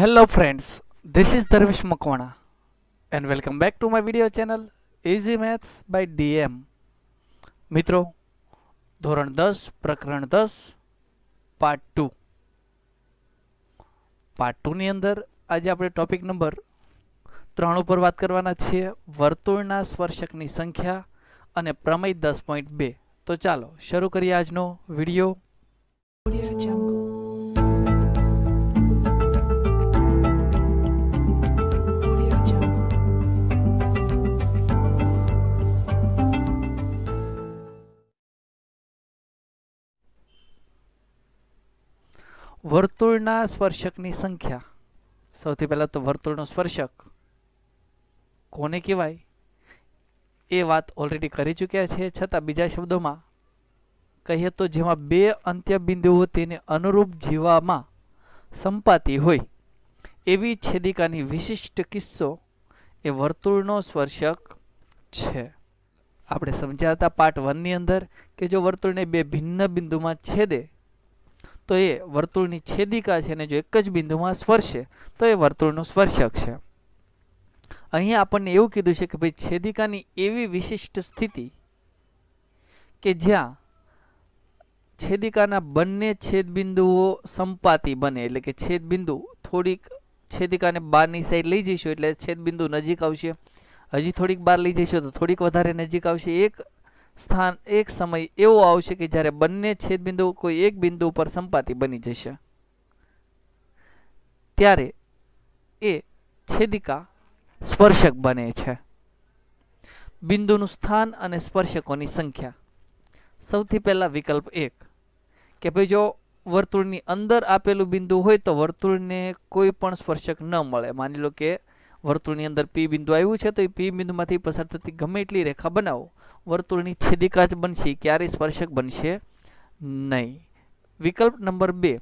hello friends this is darvish makwana and welcome back to my video channel easy maths by dm મિત્રો ધોરણ દસ પ્રકરણ દસ part two part ટુની અંદર આજે આપણે ટોપિક નંબર ત્રણ ઉપર વાત કરવાના છીએ વર્તુળના સ્પર્શકની સંખ્યા અને પ્રમેય બે તો ચાલો શરૂ કરીએ આજનો વિડીયો વર્તુળના સ્પર્શકની સંખ્યા સૌથી પહેલાં તો વર્તુળનો સ્પર્શક કોને કહેવાય એ વાત ઓલરેડી કરી ચૂક્યા છે છતાં બીજા શબ્દોમાં કહીએ તો જેમાં બે અંત્ય બિંદુઓ તેને અનુરૂપ જીવામાં સંપાતી હોય એવી છેદિકાની વિશિષ્ટ કિસ્સો એ વર્તુળનો સ્પર્શક છે આપણે સમજ્યા હતા પાર્ટ વનની અંદર કે જો વર્તુળને બે ભિન્ન બિંદુમાં છેદે તો એ વર્તુળની છેદિકા છે અને જો એક જ બિંદુમાં સ્પર્શે તો એ વર્તુળનું સ્પર્શક છે અહીંયા આપણને એવું કીધું છે કે ભાઈ છેદિકાની એવી વિશિષ્ટ સ્થિતિ કે જ્યાં છેદિકાના બંને છેદબિંદુઓ સંપાતી બને એટલે કે છેદબિંદુ થોડીક છેદિકાને બહારની સાઈડ લઈ જઈશું એટલે છેદબિંદુ નજીક આવશે હજી થોડીક બહાર લઈ જઈશું તો થોડીક વધારે નજીક આવશે એક સ્થાન એક સમય એવો આવશે કે જ્યારે બંને છેદબિંદુ કોઈ એક બિંદુ પર સંપાતી બની જશે ત્યારે એ છેદિકા સ્પર્શક બને છે બિંદુનું સ્થાન અને સ્પર્શકોની સંખ્યા સૌથી પહેલાં વિકલ્પ એક કે ભાઈ જો વર્તુળની અંદર આપેલું બિંદુ હોય તો વર્તુળને કોઈ પણ સ્પર્શક ન મળે માની લો કે વર્તુળની અંદર પી બિંદુ આવ્યું છે તો એ પી બિંદુમાંથી પસાર થતી ગમે એટલી રેખા બનાવો વર્તુળની છેદિકાચ બનશે ક્યારેય સ્પર્શક બનશે નહીં વિકલ્પ નંબર બે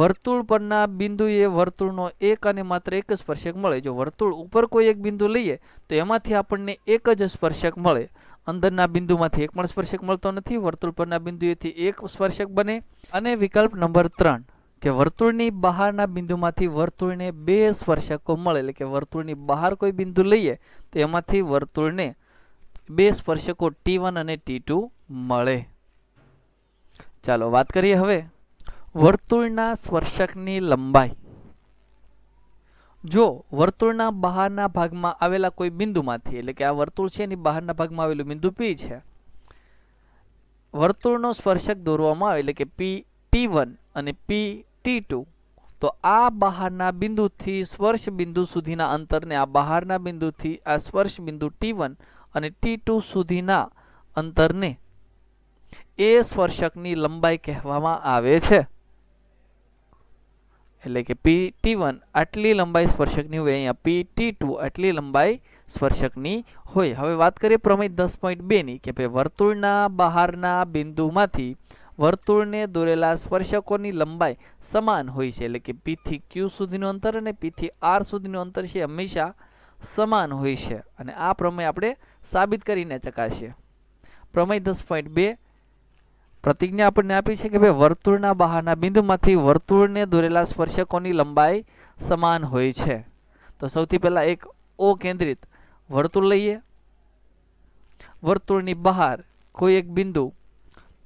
વર્તુળ પરના બિંદુએ વર્તુળનો એક અને માત્ર એક સ્પર્શક મળે જો વર્તુળ ઉપર કોઈ એક બિંદુ લઈએ તો એમાંથી આપણને એક જ સ્પર્શક મળે અંદરના બિંદુમાંથી એક પણ સ્પર્શક મળતો નથી વર્તુળ પરના બિંદુએથી એક સ્પર્શક બને અને વિકલ્પ નંબર ત્રણ કે વર્તુળની બહારના બિંદુમાંથી વર્તુળને બે સ્પર્શકો મળે એટલે કે વર્તુળની બહાર કોઈ બિંદુ લઈએ તો એમાંથી વર્તુળને બે સ્પર્શકો ટી વન અને ટી ટુ મળે ચાલો વાત કરીએ હવે વર્તુળના સ્પર્શકની લંબાઈ જો વર્તુળના બહારના ભાગમાં આવેલા કોઈ બિંદુમાંથી એટલે કે આ વર્તુળ છે એની બહારના ભાગમાં આવેલું બિંદુ પી છે વર્તુળનો સ્પર્શક દોરવામાં આવે એટલે કે પી ટી વન અને પી ટી ટુ તો આ બહારના બિંદુથી સ્પર્શ બિંદુ સુધીના અંતરને આ બહારના બિંદુથી આ સ્પર્શ બિંદુ ટી વન અને ટી ટુ સુધીના અંતરને એ સ્પર્શકની લંબાઈ કહેવામાં આવે છે એટલે કે પી ટી વન આટલી લંબાઈ સ્પર્શકની હોય અહીંયા પી ટી ટુ આટલી લંબાઈ સ્પર્શકની હોય હવે વાત કરીએ પ્રમેય દસ પોઈન્ટ બેની કે ભાઈ વર્તુળના બહારના બિંદુમાંથી વર્તુળને દોરેલા સ્પર્શકોની લંબાઈ સમાન હોય છે એટલે કે પીથી ક્યુ સુધીનું અંતર અને પીથી આર સુધીનું અંતર છે હંમેશા સમાન હોય છે અને આ પ્રમેય આપણે સાબિત કરીને ચકાસીએ પ્રમેય દસ પોઈન્ટ બે પ્રતિજ્ઞા આપણને આપી છે કે ભાઈ વર્તુળના બહારના બિંદુમાંથી વર્તુળને દોરેલા સ્પર્શકોની લંબાઈ સમાન હોય છે તો સૌથી પહેલાં એક ઓ કેન્દ્રિત વર્તુળ લઈએ વર્તુળની બહાર કોઈ એક બિંદુ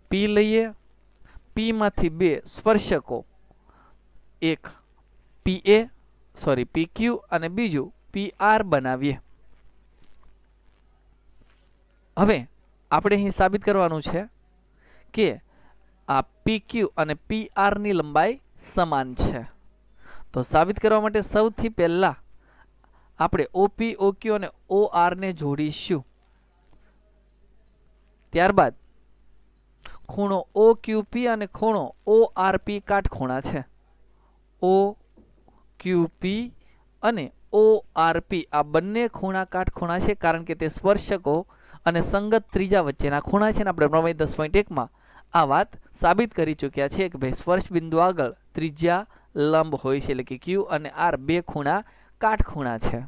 પી લઈએ પીમાંથી બે સ્પર્શકો એક પી એ સોરી પી ક્યુ અને બીજું પી આર બનાવીએ હવે આપણે અહીં સાબિત કરવાનું છે કે આ પી ક્યુ અને પી આરની લંબાઈ સમાન છે તો સાબિત કરવા માટે સૌથી પહેલાં આપણે ઓ પી ઓ ક્યુ અને ઓ આરને જોડીશું ત્યારબાદ ખૂણો ઓ ક્યુપી અને ખૂણો ઓ આરપી કાટખૂણા છે ઓ ક્યુ પી અને ઓઆરપી આ બંને ખૂણા કાઠ ખૂણા છે કારણ કે તે સ્પર્શકો અને સંગત ત્રીજા વચ્ચેના ખૂણા છે ને આપણે પ્રમેય દસ પોઈન્ટ એકમાં આ વાત સાબિત કરી ચૂક્યા છે કે ભાઈ સ્પર્શ બિંદુ આગળ ત્રિજ્યા લંબ હોય છે એટલે કે ક્યુ અને આર બે ખૂણા કાઠ ખૂણા છે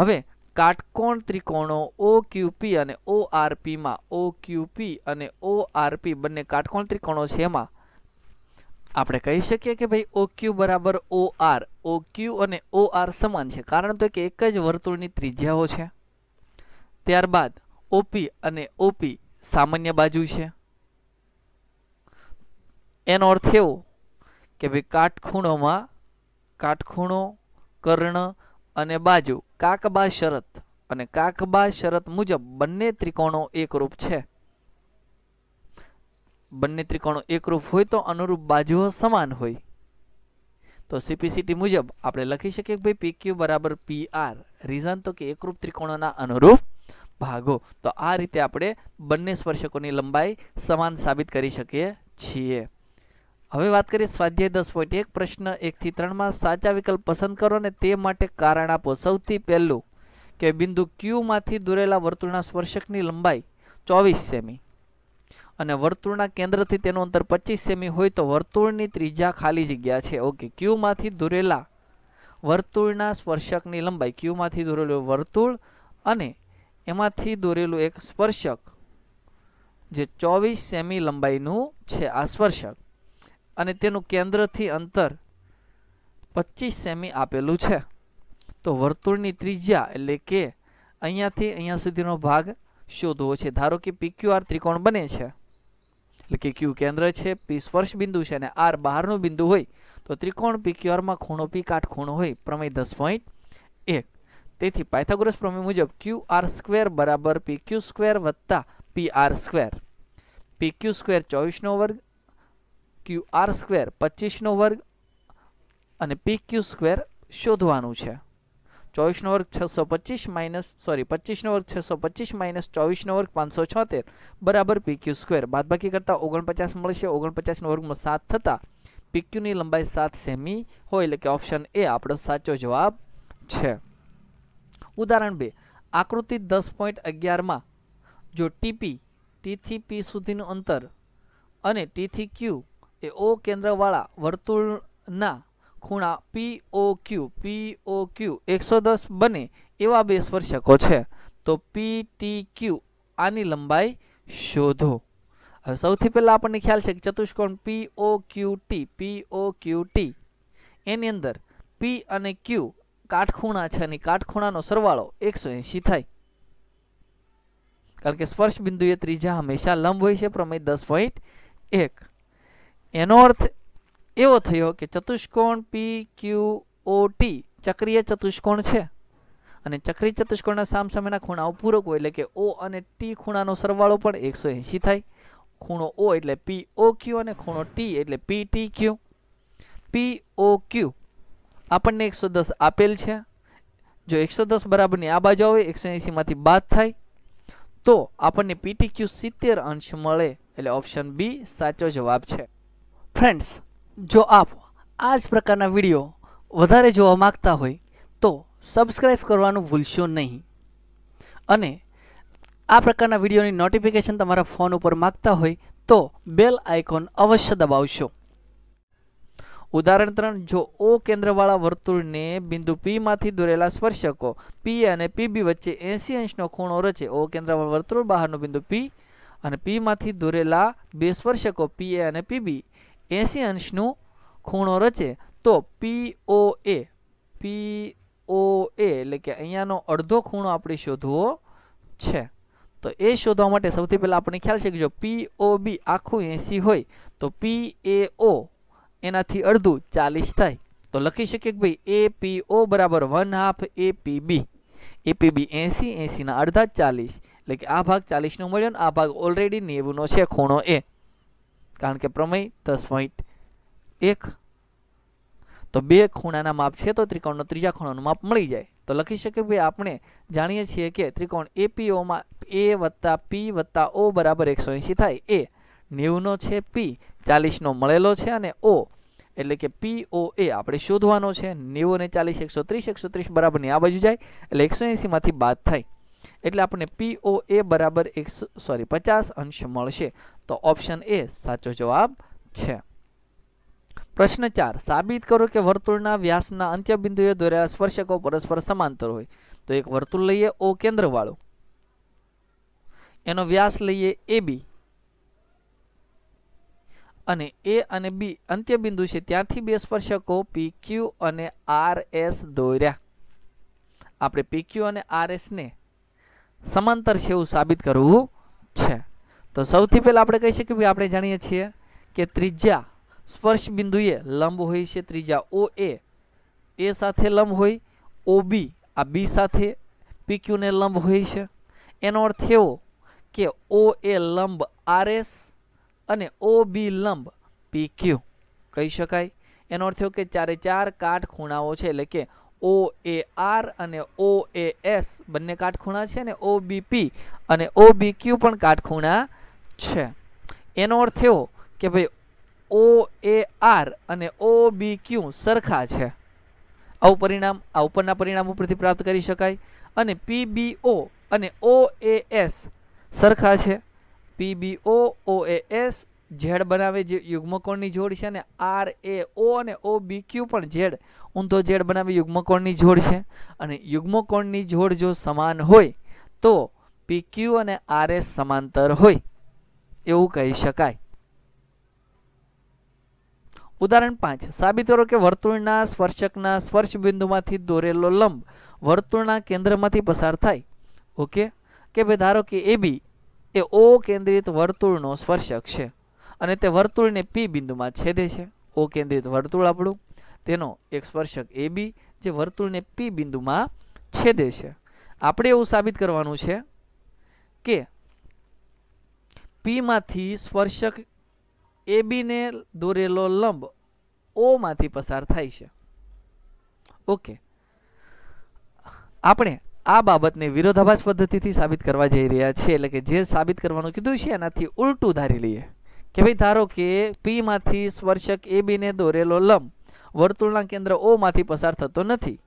હવે કાટકોણ ત્રિકોણો ઓ ક્યુપી અને ઓ આરપીમાં ઓ ક્યુપી અને ઓ આરપી બંને કાટકોણ ત્રિકોણો છે એમાં આપણે કહી શકીએ કે ભાઈ ઓ ક્યુ બરાબર ઓ આર ઓ ક્યુ અને ઓ આર સમાન છે કારણ તો કે એક જ વર્તુળની ત્રિજ્યાઓ છે ત્યારબાદ ઓપી અને ઓપી સામાન્ય બાજુ છે એનો અર્થ એવો કે ભાઈ કાટખૂણોમાં કાટખૂણો કર્ણ અને બાજુ કાકબા શરત અને કાકબા શરત મુજબ બંને ત્રિકોણો એકરૂપ છે બંને ત્રિકોણો એકરૂપ હોય તો અનુરૂપ બાજુઓ સમાન હોય તો સીપીસીટી મુજબ આપણે લખી શકીએ કે ભાઈ પીક્યુ બરાબર પી આર રીઝન તો કે એકરૂપ ત્રિકોણોના અનુરૂપ ભાગો તો આ રીતે આપણે બંને સ્પર્શકોની લંબાઈ સમાન સાબિત કરી શકીએ છીએ હવે વાત કરીએ સ્વાધ્યાય દસ પોઈન્ટ એક પ્રશ્ન એકથી ત્રણમાં સાચા વિકલ્પ પસંદ કરો અને તે માટે કારણ આપો સૌથી પહેલું કે બિંદુ ક્યુમાંથી દોરેલા વર્તુળના સ્પર્શકની લંબાઈ ચોવીસ સેમી અને વર્તુળના કેન્દ્રથી તેનું અંતર પચીસ સેમી હોય તો વર્તુળની ત્રીજા ખાલી જગ્યા છે ઓકે ક્યુમાંથી દોરેલા વર્તુળના સ્પર્શકની લંબાઈ ક્યુમાંથી દોરેલું વર્તુળ અને એમાંથી દોરેલું એક સ્પર્શક જે ચોવીસ સેમી લંબાઈનું છે આ સ્પર્શક અને તેનું કેન્દ્રથી અંતર પચીસ સેમી આપેલું છે તો વર્તુળની ત્રિજ્યા એટલે કે અહીંયાથી અહીંયા સુધીનો ભાગ શોધવો છે ધારો કે પીક્યુઆર ત્રિકોણ બને છે એટલે કે ક્યુ કેન્દ્ર છે પી સ્પર્શ બિંદુ છે અને આર બહારનું બિંદુ હોય તો ત્રિકોણ પી ક્યુઆરમાં ખૂણો પી ખૂણો હોય પ્રમેય દસ પોઈન્ટ એક તેથી પાયથાગોરસ પ્રમેય મુજબ ક્યુ આર સ્ક્વેર બરાબર પી ક્યુ સ્ક્વેર વત્તા P R square P Q square ચોવીસનો વર્ગ ક્યુ આર સ્ક્વેર પચીસનો વર્ગ અને પી ક્યુ સ્ક્વેર શોધવાનું છે ચોવીસનો વર્ગ છસો પચીસ માઇનસ સોરી પચીસનો વર્ગ છસો પચીસ માઇનસ ચોવીસનો વર્ગ પાંચસો છોતેર બરાબર પીક્યુ સ્ક્વેર બાદબાકી કરતાં ઓગણપચાસ મળશે ઓગણપચાસનો વર્ગનો સાત થતાં પીક્યુની લંબાઈ સાત સેમી હોય એટલે કે ઓપ્શન એ આપણો સાચો જવાબ છે ઉદાહરણ બે આકૃતિ દસ પોઈન્ટ અગિયારમાં જો ટીપી ટીથી પી સુધીનું અંતર અને ટીથી ક્યુ એ ઓ કેન્દ્રવાળા વર્તુળના ખૂણા પી ઓ ક્યુ પી ઓ ક્યુ એકસો દસ બને એવા બે સ્પર્શકો છે તો પી ટી ક્યુ આની લંબાઈ શોધો હવે સૌથી પહેલાં આપણને ખ્યાલ છે કે ચતુષ્કોણ પી ઓ ક્યુ ટી પી ઓ ક્યુ ટી એની અંદર પી અને ક્યુ કાટખૂણા છે અને કાટખૂણાનો સરવાળો એકસો એંશી થાય કારણ કે સ્પર્શ બિંદુએ ત્રીજા હંમેશા લંબ હોય છે પ્રમેય દસ પોઈન્ટ એક એનો અર્થ એવો થયો કે ચતુષ્કોણ પી ક્યુ ઓ ટી ચક્રીય ચતુષ્કોણ છે અને ચક્રી ચતુષ્કોણના સામસામેના ખૂણાઓ પૂરક હોય એટલે કે ઓ અને ટી ખૂણાનો સરવાળો પણ એકસો એંશી થાય ખૂણો ઓ એટલે પી ઓ ક્યુ અને ખૂણો ટી એટલે પી ટી ક્યુ પી ઓ ક્યુ આપણને એકસો દસ આપેલ છે જો એકસો દસ બરાબરની આ બાજુ આવે એકસો એંસીમાંથી બાદ થાય તો આપણને પીટી ક્યુ સિત્તેર અંશ મળે એટલે ઓપ્શન બી સાચો જવાબ છે ફ્રેન્ડ્સ જો આપ આ જ પ્રકારના વિડીયો વધારે જોવા માગતા હોય તો સબસ્ક્રાઈબ કરવાનું ભૂલશો નહીં અને આ પ્રકારના વિડીયોની નોટિફિકેશન તમારા ફોન ઉપર માગતા હોય તો બેલ આઇકોન અવશ્ય દબાવશો ઉદાહરણ ત્રણ જો ઓ કેન્દ્રવાળા વર્તુળને બિંદુ પીમાંથી દોરેલા સ્પર્શકો પી અને પીબી વચ્ચે એંસી અંશનો ખૂણો રચે ઓ કેન્દ્રવાળા વર્તુળ બહારનું બિંદુ પી અને પીમાંથી દોરેલા બે સ્પર્શકો પીએ અને પીબી એંસી અંશનું ખૂણો રચે તો પી ઓ એ પી ઓ એ એટલે કે અહીંયાનો અડધો ખૂણો આપણે શોધવો છે તો એ શોધવા માટે સૌથી પહેલાં આપણે ખ્યાલ છે કે જો પી ઓ બી આખું એંસી હોય તો પી એ ઓ એનાથી અડધું ચાલીસ થાય તો લખી શકીએ કે ભાઈ એ પી ઓ બરાબર વન હાફ એ પી બી એ પી બી એંસી એંસીના અડધા ચાલીસ એટલે કે આ ભાગ ચાલીસનો મળ્યો ને આ ભાગ ઓલરેડી નેવુંનો છે ખૂણો એ કારણ કે પ્રમેય દસ પોઈન્ટ એક તો બે ખૂણાના માપ છે તો ત્રિકોણનો ત્રીજા ખૂણાનું માપ મળી જાય તો લખી શકીએ ભાઈ આપણે જાણીએ છીએ કે ત્રિકોણ એપીઓમાં એ વત્તા પી વત્તા ઓ બરાબર એકસો એંસી થાય એ નેવુંનો છે પી ચાલીસનો મળેલો છે અને ઓ એટલે કે પી ઓ એ આપણે શોધવાનો છે નેવું ને ચાલીસ એકસો ત્રીસ એકસો ત્રીસ બરાબરની આ બાજુ જાય એટલે એકસો એંસીમાંથી બાદ થાય એટલે આપણને પીઓ એ બરાબર એકસો સોરી પચાસ અંશ મળશે તો ઓપ્શન એ સાચો જવાબ છે પ્રશ્ન ચાર સાબિત કરો કે વર્તુળના વ્યાસના અંત્યબિંદુએ દોરેલા સ્પર્શકો પરસ્પર સમાંતર હોય તો એક વર્તુળ લઈએ ઓ કેન્દ્રવાળું એનો વ્યાસ લઈએ એ બી અને એ અને બી અંત્ય બિંદુ છે ત્યાંથી બે સ્પર્શકો પી ક્યુ અને આર એસ દોર્યા આપણે પી ક્યુ અને આર એસ ને સમાંતર છે એવું સાબિત કરવું છે તો સૌથી પહેલાં આપણે કહી શકીએ કે આપણે જાણીએ છીએ કે ત્રીજા સ્પર્શ બિંદુએ લંબ હોય છે ત્રીજા ઓ એ એ સાથે લંબ હોય ઓ બી આ બી સાથે પી ક્યુને લંબ હોય છે એનો અર્થ એવો કે ઓ એ લંબ આર એસ અને ઓ બી લંબ પી ક્યુ કહી શકાય એનો અર્થ એવો કે ચારે ચાર કાઠ ખૂણાઓ છે એટલે કે ઓ એ આર અને ઓ એ એસ બંને કાટખૂણા છે અને ઓ બી અને ઓ બી ક્યુ પણ કાટખૂણા છે એનો અર્થ એવો કે ભાઈ ઓ એ આર અને ઓ બી ક્યુ સરખા છે આવું પરિણામ આ ઉપરના પરિણામ ઉપરથી પ્રાપ્ત કરી શકાય અને પીબીઓ અને ઓ એ એસ સરખા છે પીબીઓ ઓ એ એસ ઝેડ બનાવે જે યુગ્મકોણની જોડ છે ને આર એ ઓ અને ઓ બી ક્યુ પણ ઝેડ ઊંધો ઝેડ બનાવે યુગ્મકોણની જોડ છે અને યુગ્મકોણની જોડ જો સમાન હોય તો પી ક્યુ અને આર એ સમાંતર હોય એવું કહી શકાય ઉદાહરણ પાંચ સાબિત કરો કે વર્તુળના સ્પર્શકના સ્પર્શ બિંદુમાંથી દોરેલો લંબ વર્તુળના કેન્દ્રમાંથી પસાર થાય ઓકે કે ભાઈ ધારો કે એ બી એ ઓ કેન્દ્રિત વર્તુળનો સ્પર્શક છે અને તે વર્તુળને પી બિંદુમાં છેદે છે ઓ કેન્દ્રિત વર્તુળ આપણું તેનો એક સ્પર્શક એ બી જે વર્તુળને પી બિંદુમાં છેદે છે આપણે એવું સાબિત કરવાનું છે કે પીમાંથી સ્પર્શક એ બીને દોરેલો લંબ ઓમાંથી પસાર થાય છે ઓકે આપણે આ બાબતને વિરોધાભાસ પદ્ધતિથી સાબિત કરવા જઈ રહ્યા છીએ એટલે કે જે સાબિત કરવાનું કીધું છે એનાથી ઉલટું ધારી લઈએ કે ભાઈ ધારો કે પીમાંથી સ્પર્શક એ બીને દોરેલો લંબ વર્તુળના કેન્દ્ર ઓમાંથી પસાર થતો નથી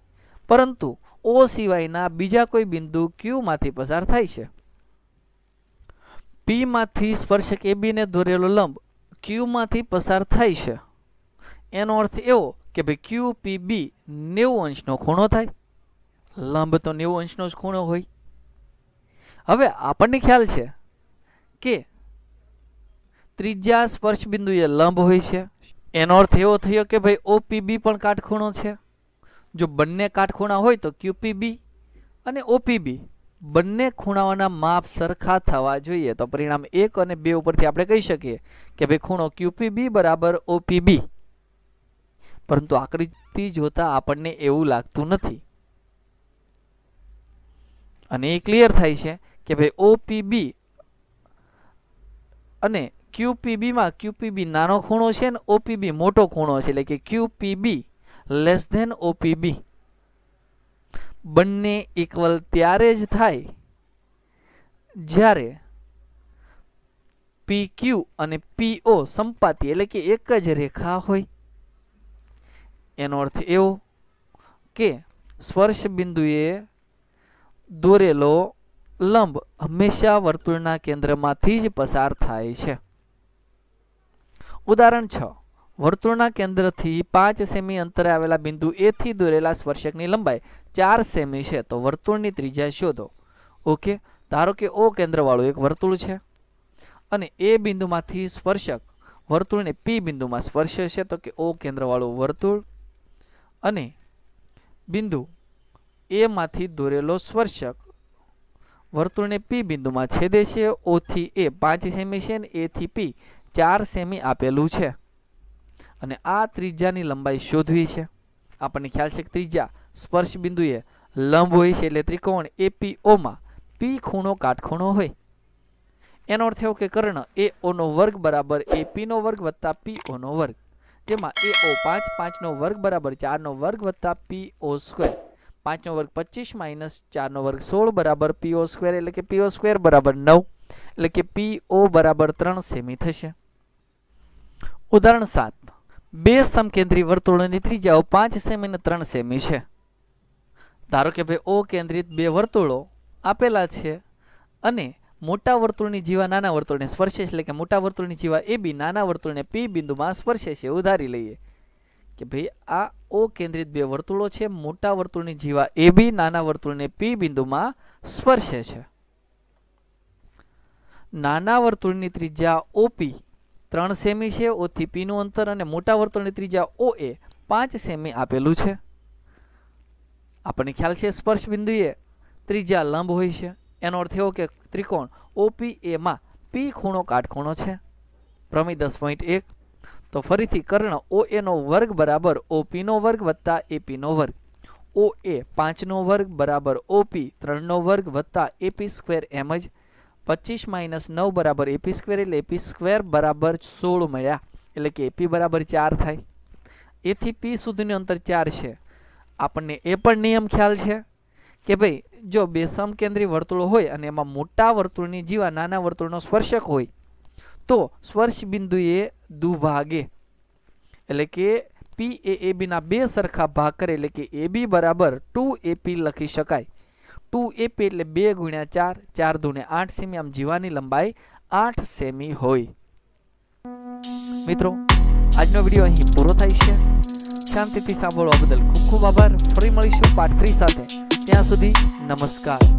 પરંતુ ઓ સિવાયના બીજા કોઈ બિંદુ ક્યુમાંથી પસાર થાય છે પીમાંથી સ્પર્શક એ બીને દોરેલો લંબ ક્યુમાંથી પસાર થાય છે એનો અર્થ એવો કે ભાઈ ક્યુ પી બી નેવું અંશનો ખૂણો થાય લંબ તો નેવું અંશનો જ ખૂણો હોય હવે આપણને ખ્યાલ છે કે ત્રીજા સ્પર્શ બિંદુ એ લંબ હોય છે એનો અર્થ એવો થયો કે ભાઈ ઓપીબી પણ કાટખૂણો છે જો બંને કાટખૂણા હોય તો ક્યુપીબી અને ઓપીબી બંને ખૂણાઓના માપ સરખા થવા જોઈએ તો પરિણામ એક અને બે ઉપરથી આપણે કહી શકીએ કે ભાઈ ખૂણો ક્યુપીબી બરાબર ઓપીબી પરંતુ આકૃતિ જોતા આપણને એવું લાગતું નથી અને એ ક્લિયર થાય છે કે ભાઈ ઓપીબી અને ક્યુપીબીમાં ક્યુપીબી નાનો ખૂણો છે અને ઓપીબી મોટો ખૂણો છે એટલે કે ક્યુપીબી લેસ ધેન ઓપીબી બંને ઇક્વલ ત્યારે જ થાય જ્યારે પી ક્યુ અને PO સંપાતી એટલે કે એક જ રેખા હોય એનો અર્થ એવો કે સ્પર્શ બિંદુએ દોરેલો લંબ હંમેશા વર્તુળના કેન્દ્રમાંથી જ પસાર થાય છે ઉદાહરણ છ વર્તુળના કેન્દ્રથી પાંચ સેમી અંતરે આવેલા બિંદુ એથી દોરેલા સ્પર્શકની લંબાઈ ચાર સેમી છે તો વર્તુળની ત્રિજ્યા શોધો ઓકે ધારો કે ઓ કેન્દ્રવાળું એક વર્તુળ છે અને એ બિંદુમાંથી સ્પર્શક વર્તુળને પી બિંદુમાં સ્પર્શ છે તો કે ઓ કેન્દ્રવાળું વર્તુળ અને બિંદુ એમાંથી દોરેલો સ્પર્શક વર્તુળને પી બિંદુમાં છેદે છે ઓથી એ પાંચ સેમી છે અને એથી પી ચાર સેમી આપેલું છે અને આ ત્રિજ્યાની લંબાઈ શોધવી છે આપણને ખ્યાલ છે કે ત્રિજ્યા સ્પર્શ બિંદુએ લંબ હોય છે એટલે ત્રિકોણ એપીઓમાં પી ખૂણો કાટખૂણો હોય એનો અર્થ એવો કે કર્ણ એ ઓનો વર્ગ બરાબર એપીનો વર્ગ વત્તા પી ઓનો વર્ગ જેમાં એ ઓ પાંચ પાંચનો વર્ગ બરાબર ચારનો વર્ગ વત્તા પી ઓ સ્ક્વેર પાંચનો વર્ગ પચીસ માઇનસ ચારનો વર્ગ સોળ બરાબર પીઓ સ્ક્વેર એટલે કે પી ઓ સ્ક્વેર બરાબર નવ એટલે કે પીઓ બરાબર ત્રણ સેમી થશે ઉદાહરણ સાત બે સમકેન્દ્રીય વર્તુળોની ત્રિજ્યાઓ પાંચ સેમી અને ત્રણ સેમી છે ધારો કે ભાઈ ઓ કેન્દ્રિત બે વર્તુળો આપેલા છે અને મોટા વર્તુળની જીવા નાના વર્તુળને સ્પર્શે એટલે કે મોટા વર્તુળની જીવા એ બી નાના વર્તુળને પી બિંદુમાં સ્પર્શે છે ઉધારી લઈએ કે ભાઈ આ ઓ કેન્દ્રિત બે વર્તુળો છે મોટા વર્તુળની જીવા એ બી નાના વર્તુળને પી બિંદુમાં સ્પર્શે છે નાના વર્તુળની ત્રિજ્યા ઓપી ત્રણ સેમી છે ઓથી પીનું અંતર અને મોટા વર્તુળની ત્રીજા ઓ એ પાંચ સેમી આપેલું છે આપણને ખ્યાલ છે સ્પર્શ બિંદુએ ત્રીજા લંબ હોય છે એનો અર્થ એવો કે ત્રિકોણ ઓપી એમાં પી ખૂણો કાટખૂણો છે પ્રમી દસ પોઈન્ટ એક તો ફરીથી કર્ણ ઓ એનો વર્ગ બરાબર ઓપીનો વર્ગ વત્તા એપીનો વર્ગ ઓ એ પાંચનો વર્ગ બરાબર ઓપી ત્રણનો વર્ગ વત્તા એપી સ્ક્વેર એમ જ પચીસ માઇનસ નવ બરાબર એપી સ્ક્વેર એટલે એપી સ્ક્વેર બરાબર સોળ મળ્યા એટલે કે એપી બરાબર ચાર થાય એથી પી સુધીનું અંતર ચાર છે આપણને એ પણ નિયમ ખ્યાલ છે કે ભાઈ જો બે સમકેન્દ્રી વર્તુળો હોય અને એમાં મોટા વર્તુળની જીવા નાના વર્તુળનો સ્પર્શક હોય તો સ્પર્શ બિંદુએ દુભાગે એટલે કે પી એ એ બીના બે સરખા ભાગ કરે એટલે કે એ બી બરાબર ટુ એપી લખી શકાય ટુ એપી એટલે બે ગુણ્યા ચાર ચાર દુને આઠ સેમી આમ જીવાની લંબાઈ આઠ સેમી હોય મિત્રો આજનો વિડીયો અહીં પૂરો થાય છે શાંતિથી સાંભળવા બદલ ખૂબ ખૂબ આભાર ફરી મળીશું પાર્ટ થ્રી સાથે ત્યાં સુધી નમસ્કાર